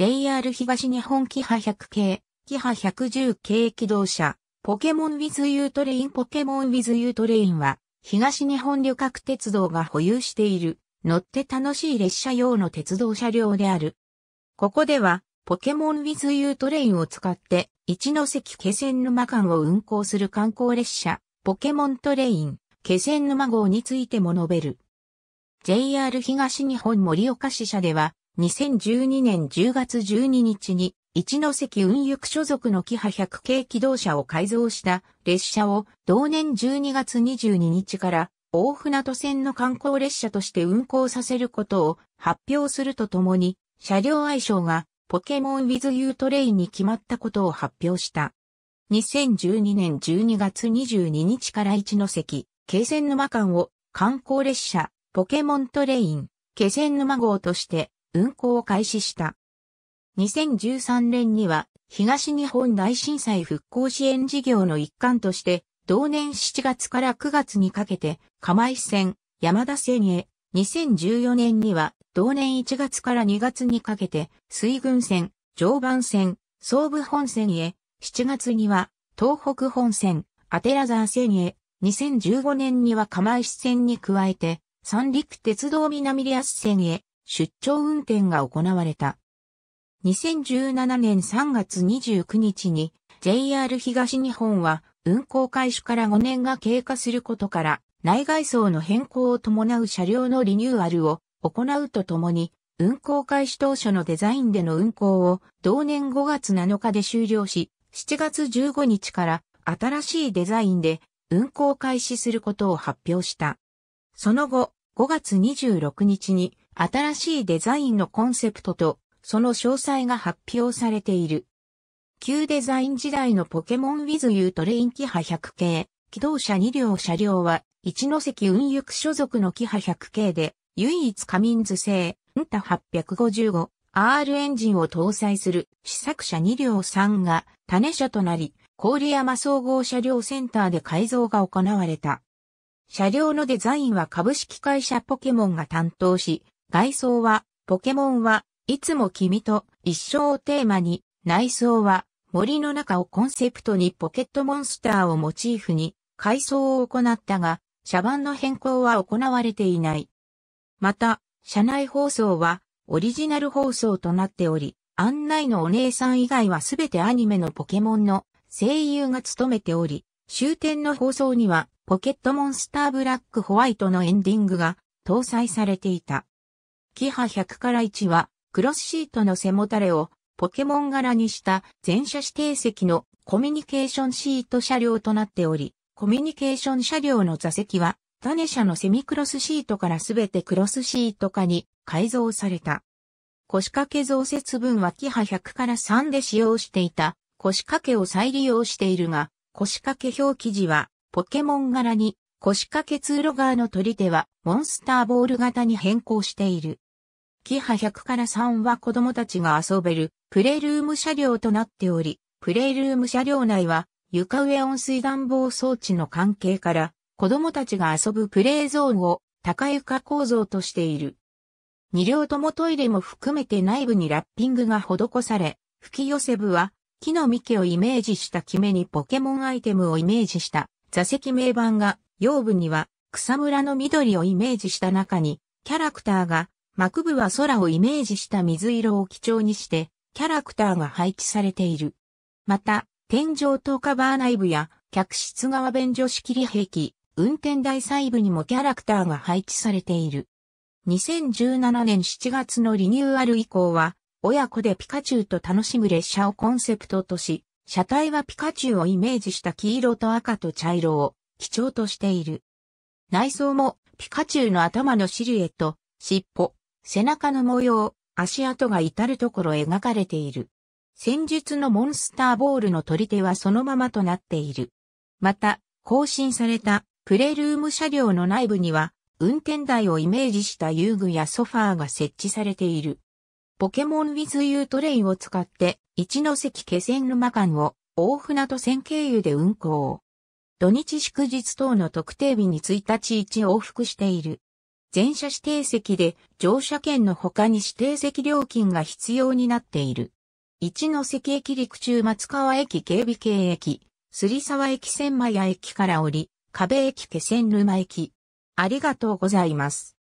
JR 東日本キハ100系、キハ110系機動車、ポケモンウィズユートレインポケモンウィズユートレインは、東日本旅客鉄道が保有している、乗って楽しい列車用の鉄道車両である。ここでは、ポケモンウィズユートレインを使って、一ノ関気仙沼間を運行する観光列車、ポケモントレイン、気仙沼号についても述べる。JR 東日本盛岡支社では、2012年10月12日に、一ノ関運輸区所属のキハ100系機動車を改造した列車を同年12月22日から大船渡線の観光列車として運行させることを発表するとともに、車両愛称がポケモンウィズユートレインに決まったことを発表した。2012年12月22日から一ノ関、京仙沼間を観光列車、ポケモントレイン、気仙沼号として運行を開始した。2013年には東日本大震災復興支援事業の一環として、同年7月から9月にかけて、釜石線、山田線へ、2014年には、同年1月から2月にかけて、水軍線、常磐線、総武本線へ、7月には、東北本線、アテラザー線へ、2015年には釜石線に加えて、三陸鉄道南リアス線へ、出張運転が行われた。2017年3月29日に JR 東日本は運行開始から5年が経過することから内外装の変更を伴う車両のリニューアルを行うとともに運行開始当初のデザインでの運行を同年5月7日で終了し7月15日から新しいデザインで運行開始することを発表した。その後、5月26日に新しいデザインのコンセプトと、その詳細が発表されている。旧デザイン時代のポケモンウィズユートレインキハ100系、機動車2両車両は、一ノ関運輸所属のキハ100系で、唯一カミンズ製、ンタ 855R エンジンを搭載する試作車2両3が種車となり、郡山総合車両センターで改造が行われた。車両のデザインは株式会社ポケモンが担当し、外装は、ポケモンはいつも君と一生をテーマに、内装は森の中をコンセプトにポケットモンスターをモチーフに改装を行ったが、車番の変更は行われていない。また、車内放送はオリジナル放送となっており、案内のお姉さん以外はすべてアニメのポケモンの声優が務めており、終点の放送にはポケットモンスターブラックホワイトのエンディングが搭載されていた。キハ100から1は、クロスシートの背もたれをポケモン柄にした全車指定席のコミュニケーションシート車両となっており、コミュニケーション車両の座席は、種車のセミクロスシートからすべてクロスシート化に改造された。腰掛け増設分はキハ100から3で使用していた腰掛けを再利用しているが、腰掛け表記時はポケモン柄に腰掛け通路側の取り手はモンスターボール型に変更している。キハ100から3は子供たちが遊べるプレイルーム車両となっており、プレイルーム車両内は床上温水暖房装置の関係から子供たちが遊ぶプレイゾーンを高床構造としている。二両ともトイレも含めて内部にラッピングが施され、吹き寄せ部は木の幹をイメージした木目にポケモンアイテムをイメージした座席名板が、腰部には草むらの緑をイメージした中にキャラクターが幕部は空をイメージした水色を基調にして、キャラクターが配置されている。また、天井とカバー内部や、客室側便所仕切り壁、運転台細部にもキャラクターが配置されている。2017年7月のリニューアル以降は、親子でピカチュウと楽しむ列車をコンセプトとし、車体はピカチュウをイメージした黄色と赤と茶色を基調としている。内装もピカチュウの頭のシルエット、尻尾、背中の模様、足跡が至るところ描かれている。戦術のモンスターボールの取り手はそのままとなっている。また、更新されたプレルーム車両の内部には、運転台をイメージした遊具やソファーが設置されている。ポケモン with ユートレイを使って、一ノ関気仙沼間を大船渡線経由で運行。土日祝日等の特定日に1日1往復している。全車指定席で乗車券の他に指定席料金が必要になっている。一ノ関駅陸中松川駅警備系駅、杉沢駅千枚屋駅から降り、壁駅気仙沼駅。ありがとうございます。